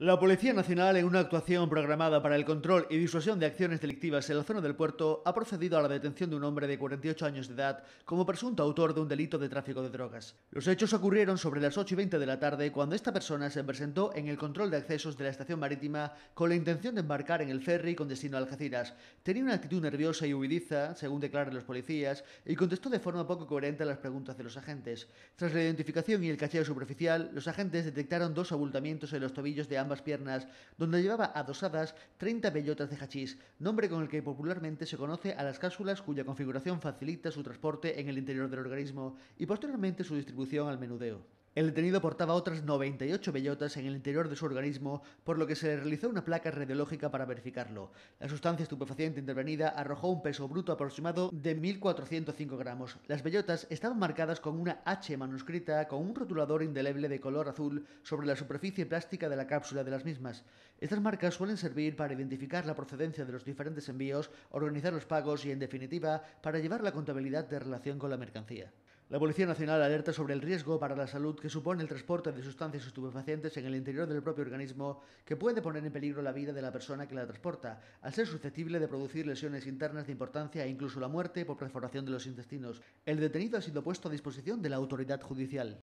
La Policía Nacional, en una actuación programada para el control y disuasión de acciones delictivas en la zona del puerto, ha procedido a la detención de un hombre de 48 años de edad como presunto autor de un delito de tráfico de drogas. Los hechos ocurrieron sobre las 8 y 20 de la tarde cuando esta persona se presentó en el control de accesos de la estación marítima con la intención de embarcar en el ferry con destino a Algeciras. Tenía una actitud nerviosa y huidiza, según declaran los policías, y contestó de forma poco coherente a las preguntas de los agentes. Tras la identificación y el cacheo superficial, los agentes detectaron dos abultamientos en los tobillos de ambos piernas, donde llevaba adosadas 30 bellotas de hachís, nombre con el que popularmente se conoce a las cápsulas cuya configuración facilita su transporte en el interior del organismo y posteriormente su distribución al menudeo. El detenido portaba otras 98 bellotas en el interior de su organismo, por lo que se le realizó una placa radiológica para verificarlo. La sustancia estupefaciente intervenida arrojó un peso bruto aproximado de 1.405 gramos. Las bellotas estaban marcadas con una H manuscrita con un rotulador indeleble de color azul sobre la superficie plástica de la cápsula de las mismas. Estas marcas suelen servir para identificar la procedencia de los diferentes envíos, organizar los pagos y, en definitiva, para llevar la contabilidad de relación con la mercancía. La Policía Nacional alerta sobre el riesgo para la salud que supone el transporte de sustancias estupefacientes en el interior del propio organismo que puede poner en peligro la vida de la persona que la transporta, al ser susceptible de producir lesiones internas de importancia e incluso la muerte por perforación de los intestinos. El detenido ha sido puesto a disposición de la autoridad judicial.